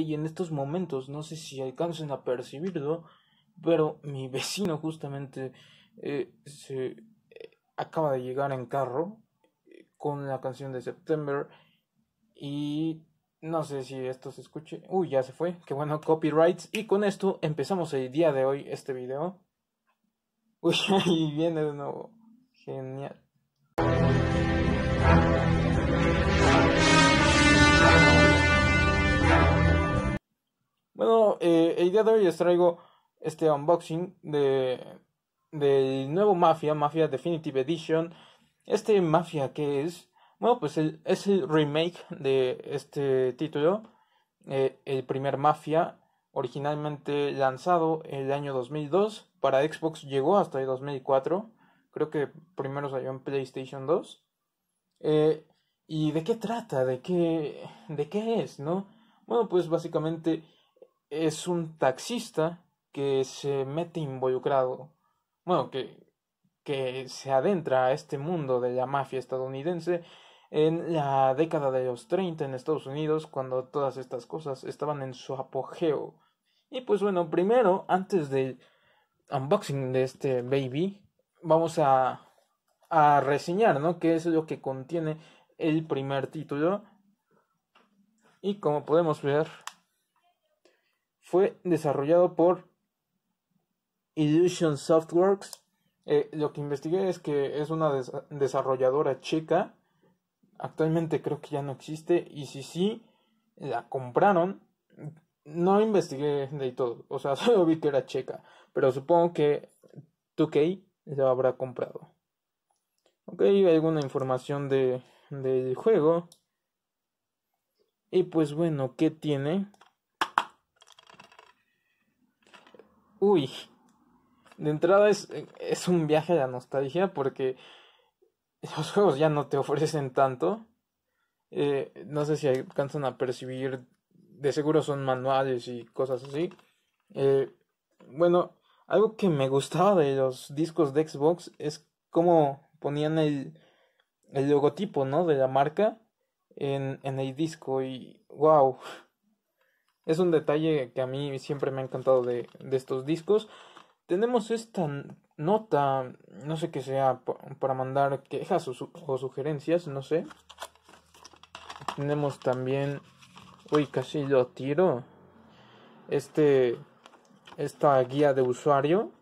y en estos momentos no sé si alcancen a percibirlo, pero mi vecino justamente eh, se eh, acaba de llegar en carro eh, con la canción de September y no sé si esto se escuche. Uy, ya se fue. Qué bueno, copyrights. Y con esto empezamos el día de hoy este video. Uy, ahí viene de nuevo. Genial. Eh, el día de hoy les traigo este unboxing de del nuevo Mafia, Mafia Definitive Edition. Este Mafia qué es, bueno, pues es el remake de este título, eh, el primer Mafia, originalmente lanzado el año 2002, para Xbox llegó hasta el 2004, creo que primero salió en PlayStation 2. Eh, ¿Y de qué trata? ¿De qué, ¿De qué es? ¿No? Bueno, pues básicamente es un taxista que se mete involucrado, bueno, que, que se adentra a este mundo de la mafia estadounidense en la década de los 30 en Estados Unidos, cuando todas estas cosas estaban en su apogeo. Y pues bueno, primero, antes del unboxing de este baby, vamos a, a reseñar, ¿no? qué es lo que contiene el primer título. Y como podemos ver, fue desarrollado por Illusion Softworks. Eh, lo que investigué es que es una desarrolladora checa. Actualmente creo que ya no existe. Y si sí, la compraron. No investigué de todo. O sea, solo vi que era checa. Pero supongo que 2K la habrá comprado. Ok, alguna información de, del juego. Y pues bueno, ¿qué tiene? uy, de entrada es, es un viaje a la nostalgia porque los juegos ya no te ofrecen tanto. Eh, no sé si alcanzan a percibir, de seguro son manuales y cosas así. Eh, bueno, algo que me gustaba de los discos de Xbox es cómo ponían el, logotipo, ¿no? De la marca en, en el disco y wow, es un detalle que a mí siempre me ha encantado de, estos discos. Tenemos esta nota, no sé qué sea, para mandar quejas o, sugerencias, no sé. Tenemos también... Uy, casi lo tiro. Este... Esta guía de usuario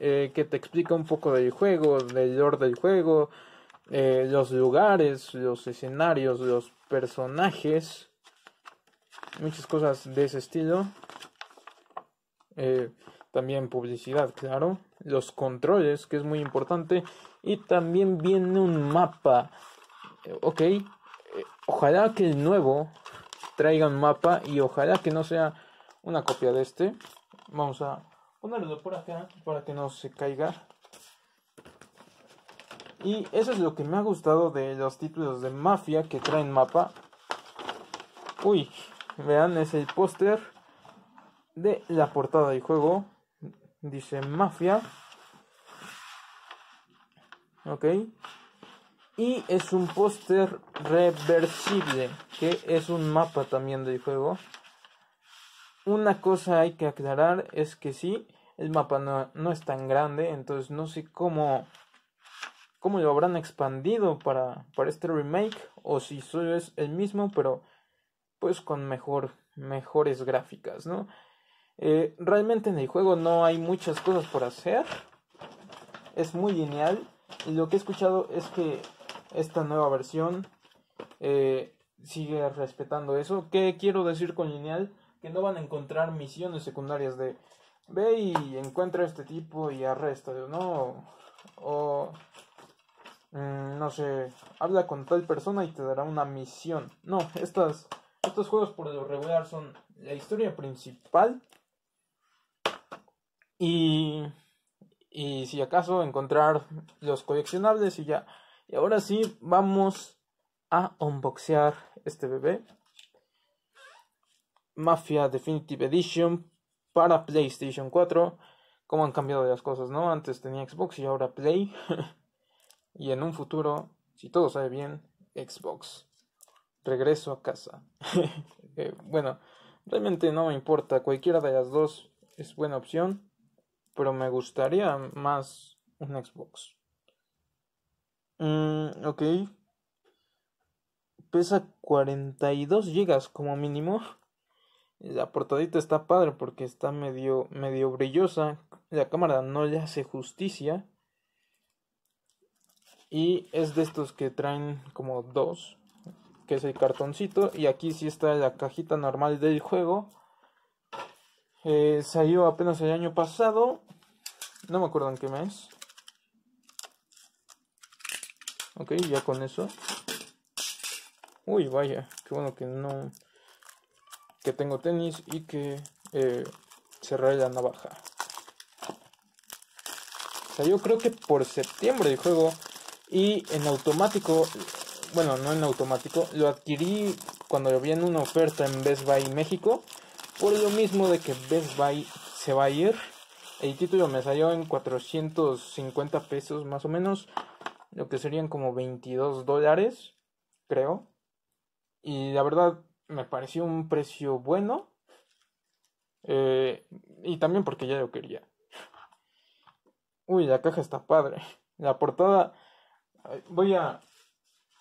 eh, que te explica un poco del juego, del lore del juego, eh, los lugares, los escenarios, los personajes muchas cosas de ese estilo. Eh, también publicidad, claro. Los controles, que es muy importante. Y también viene un mapa. Eh, ok. Eh, ojalá que el nuevo traiga un mapa y ojalá que no sea una copia de este. Vamos a ponerlo por acá para que no se caiga. Y eso es lo que me ha gustado de los títulos de Mafia que traen mapa. Uy, Vean es el póster de la portada del juego. Dice Mafia. Ok. Y es un póster reversible, que es un mapa también del juego. Una cosa hay que aclarar es que sí, el mapa no, es tan grande, entonces no sé cómo, cómo lo habrán expandido para, para este remake, o si solo es el mismo, pero pues con mejor, mejores gráficas, ¿no? Eh, realmente en el juego no hay muchas cosas por hacer. Es muy lineal. Y lo que he escuchado es que esta nueva versión eh, sigue respetando eso. ¿Qué quiero decir con lineal? Que no van a encontrar misiones secundarias de ve y encuentra a este tipo y arresta, ¿no? O, mm, no sé, habla con tal persona y te dará una misión. No, estas estos juegos por lo regular son la historia principal y, y si acaso encontrar los coleccionables y ya. Y ahora sí vamos a unboxear este bebé. Mafia Definitive Edition para PlayStation 4. Cómo han cambiado las cosas, ¿no? Antes tenía Xbox y ahora Play. y en un futuro, si todo sale bien, Xbox regreso a casa. Eh, bueno, realmente no me importa, cualquiera de las dos es buena opción, pero me gustaría más un Xbox. Mm, ok. Pesa 42 GB como mínimo. La portadita está padre porque está medio, medio brillosa. La cámara no le hace justicia. Y es de estos que traen como dos que es el cartoncito y aquí sí está la cajita normal del juego eh, salió apenas el año pasado no me acuerdo en qué mes ok ya con eso uy vaya qué bueno que no que tengo tenis y que eh, la navaja salió creo que por septiembre el juego y en automático bueno, no en automático, lo adquirí cuando lo vi en una oferta en Best Buy México, por lo mismo de que Best Buy se va a ir. El título me salió en 450 pesos más o menos, lo que serían como 22 dólares, creo. Y la verdad me pareció un precio bueno. Eh, y también porque ya lo quería. Uy, la caja está padre. La portada... Voy a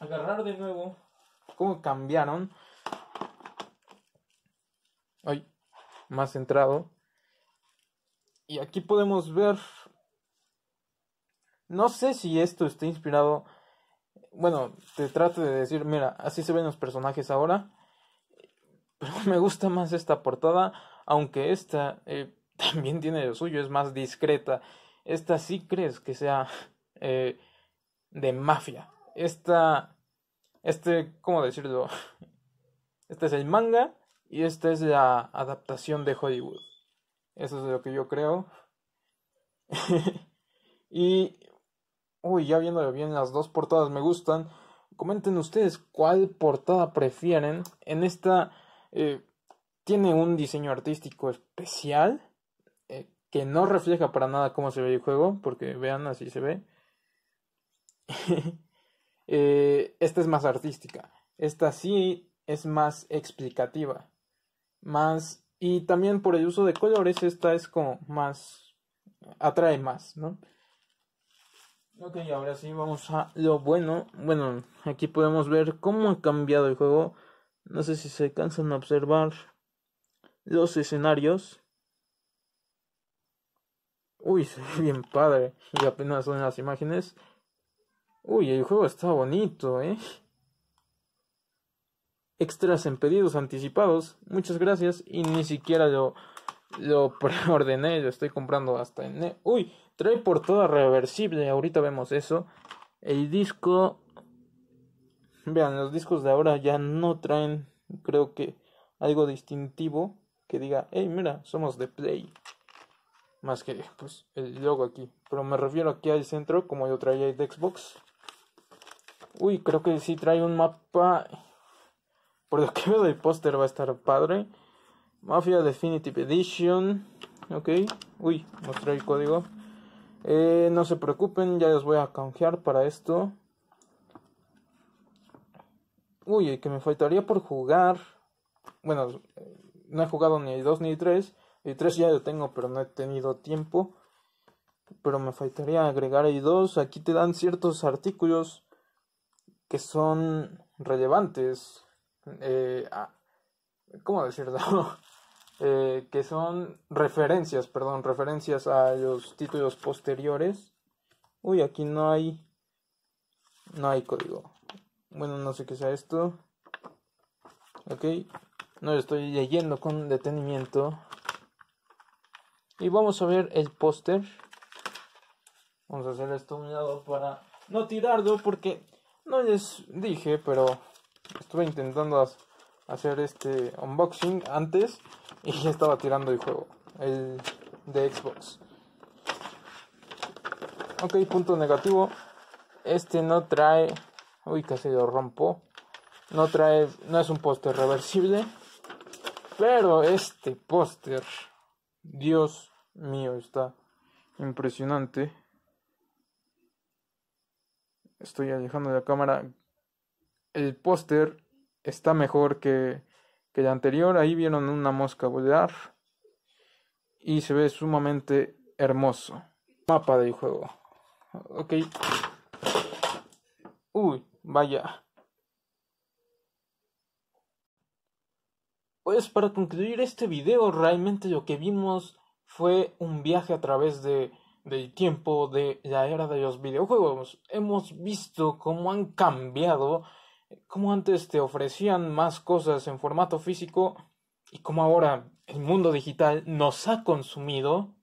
agarrar de nuevo. ¿Cómo cambiaron? Ay, más centrado. Y aquí podemos ver. No sé si esto está inspirado. Bueno, te trato de decir, mira, así se ven los personajes ahora. Pero me gusta más esta portada, aunque esta eh, también tiene lo suyo, es más discreta. Esta sí crees que sea eh, de mafia esta, este, ¿cómo decirlo? Este es el manga y esta es la adaptación de Hollywood. Eso es lo que yo creo. y, uy, ya viéndolo bien, las dos portadas me gustan. Comenten ustedes cuál portada prefieren. En esta eh, tiene un diseño artístico especial eh, que no refleja para nada cómo se ve el juego, porque vean, así se ve. Eh, esta es más artística. Esta sí es más explicativa. Más. Y también por el uso de colores, esta es como más. atrae más, ¿no? Ok, ahora sí vamos a lo bueno. Bueno, aquí podemos ver cómo ha cambiado el juego. No sé si se cansan de observar los escenarios. Uy, se ve bien padre. Y apenas son las imágenes. Uy, el juego está bonito, ¿eh? Extras en pedidos anticipados. Muchas gracias. Y ni siquiera lo, lo preordené. Lo estoy comprando hasta en... E-. Uy, trae por toda reversible. Ahorita vemos eso. El disco... Vean, los discos de ahora ya no traen, creo que, algo distintivo que diga, hey, mira, somos de Play. Más que, pues, el logo aquí. Pero me refiero aquí al centro, como yo traía el de Xbox. Uy, creo que sí trae un mapa. Por lo que veo del póster va a estar padre. Mafia Definitive Edition. Ok. Uy, mostré el código. Eh, no se preocupen, ya les voy a canjear para esto. Uy, que me faltaría por jugar. Bueno, no he jugado ni i 2 ni i 3. El 3 ya lo tengo, pero no he tenido tiempo. Pero me faltaría agregar i 2. Aquí te dan ciertos artículos que son relevantes, eh, ¿cómo decirlo? Eh, que son referencias, perdón, referencias a los títulos posteriores. Uy, aquí no hay, no hay código. Bueno, no sé qué sea esto. Ok, no estoy leyendo con detenimiento. Y vamos a ver el póster. Vamos a hacer esto a un lado para no tirarlo porque no les dije, pero estuve intentando hacer este unboxing antes y ya estaba tirando el juego, el de Xbox. Ok, punto negativo. Este no trae... Uy, casi lo rompo. No trae... No es un póster reversible. Pero este póster... Dios mío, está impresionante estoy alejando la cámara, el póster está mejor que, que el anterior. Ahí vieron una mosca volar y se ve sumamente hermoso. Mapa del juego. Ok. Uy, vaya. Pues para concluir este video, realmente lo que vimos fue un viaje a través de del tiempo de la era de los videojuegos. Hemos visto cómo han cambiado, cómo antes te ofrecían más cosas en formato físico y cómo ahora el mundo digital nos ha consumido.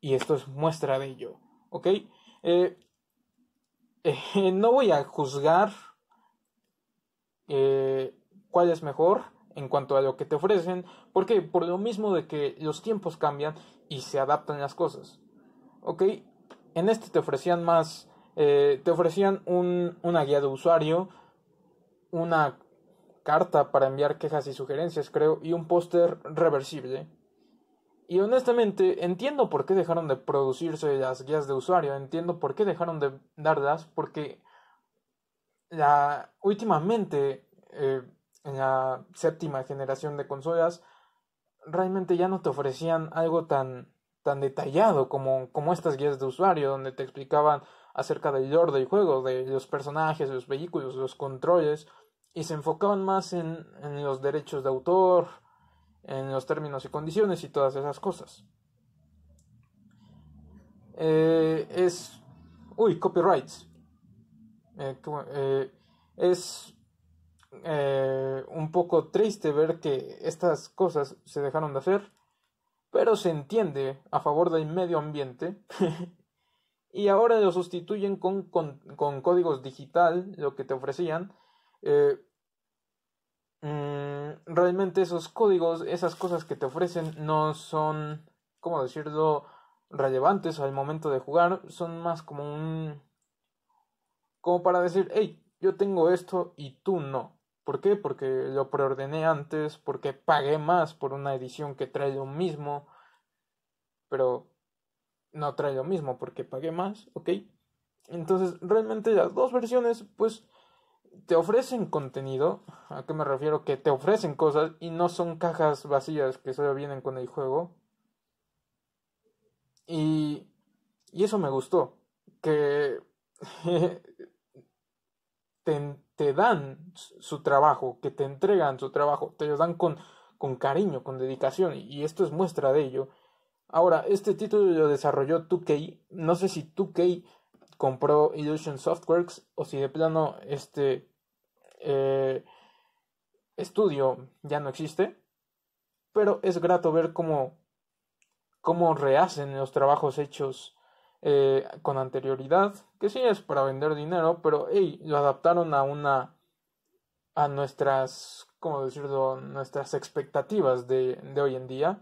Y esto es muestra de ello, ¿ok? Eh, eh, no voy a juzgar eh, cuál es mejor en cuanto a lo que te ofrecen, porque por lo mismo de que los tiempos cambian y se adaptan las cosas ok, en este te ofrecían más, eh, te ofrecían un, una guía de usuario, una carta para enviar quejas y sugerencias, creo, y un póster reversible. Y honestamente, entiendo por qué dejaron de producirse las guías de usuario, entiendo por qué dejaron de darlas, porque la, últimamente, eh, en la séptima generación de consolas, realmente ya no te ofrecían algo tan tan detallado como, estas guías de usuario, donde te explicaban acerca del lore del juego, de los personajes, los vehículos, los controles, y se enfocaban más en, los derechos de autor, en los términos y condiciones y todas esas cosas. Eh, es... Uy, copyrights. Eh, eh, es un poco triste ver que estas cosas se dejaron de hacer pero se entiende a favor del medio ambiente y ahora lo sustituyen con, códigos digital, lo que te ofrecían. Eh, mm, realmente esos códigos, esas cosas que te ofrecen no son, ¿cómo decirlo?, relevantes al momento de jugar, son más como un... como para decir, hey, yo tengo esto y tú no. ¿Por qué? Porque lo preordené antes, porque pagué más por una edición que trae lo mismo, pero no trae lo mismo porque pagué más, ¿ok? Entonces, realmente las dos versiones, pues, te ofrecen contenido. ¿A qué me refiero? Que te ofrecen cosas y no son cajas vacías que solo vienen con el juego. Y, y eso me gustó. Que te, dan su trabajo, que te entregan su trabajo, te lo dan con, con cariño, con dedicación, y esto es muestra de ello. Ahora, este título lo desarrolló 2K, no sé si 2K compró Illusion Softworks o si de plano este eh, estudio ya no existe, pero es grato ver cómo, cómo rehacen los trabajos hechos eh, con anterioridad, que si es para vender dinero, pero lo adaptaron a una a nuestras, como decirlo?, nuestras expectativas de, de hoy en día.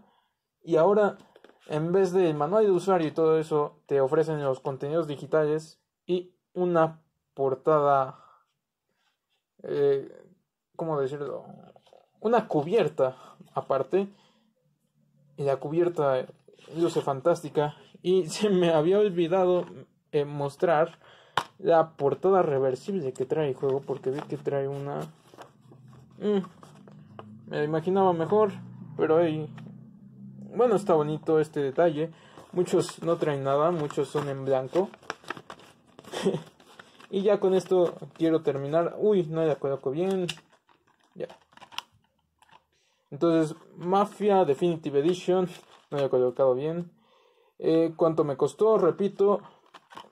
Y ahora, en vez de manual de usuario y todo eso, te ofrecen los contenidos digitales y una portada, eh, como decirlo?, una cubierta aparte. Y la cubierta luce fantástica y se me había olvidado eh, mostrar la portada reversible que trae el juego porque vi que trae una... Mm, me imaginaba mejor, pero ahí... Bueno, está bonito este detalle. Muchos no traen nada, muchos son en blanco. y ya con esto quiero terminar. Uy, no la coloco bien. Ya. Entonces, Mafia Definitive Edition. No la he colocado bien. Eh, ¿Cuánto me costó? Repito,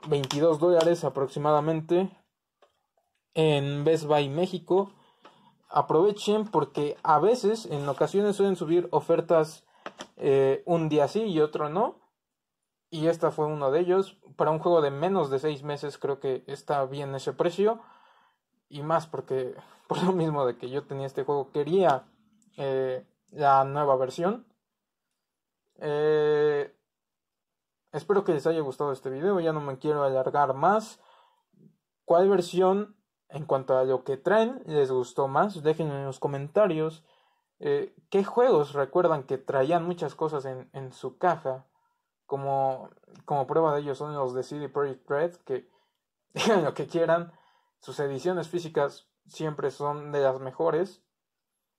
22 dólares aproximadamente en Best Buy México. Aprovechen porque a veces, en ocasiones suelen subir ofertas eh, un día sí y otro no. Y esta fue uno de ellos. Para un juego de menos de 6 meses creo que está bien ese precio. Y más porque por lo mismo de que yo tenía este juego quería eh, la nueva versión. Eh, Espero que les haya gustado este video, ya no me quiero alargar más. ¿Cuál versión en cuanto a lo que traen les gustó más? Déjenme en los comentarios eh, qué juegos recuerdan que traían muchas cosas en, su caja. Como, como prueba de ello son los de CD Projekt Red, que digan lo que quieran, sus ediciones físicas siempre son de las mejores.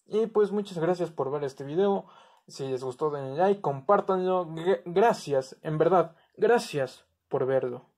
Y pues muchas gracias por ver este video. Si les gustó denle like, compártanlo. Gracias, en verdad, gracias por verlo.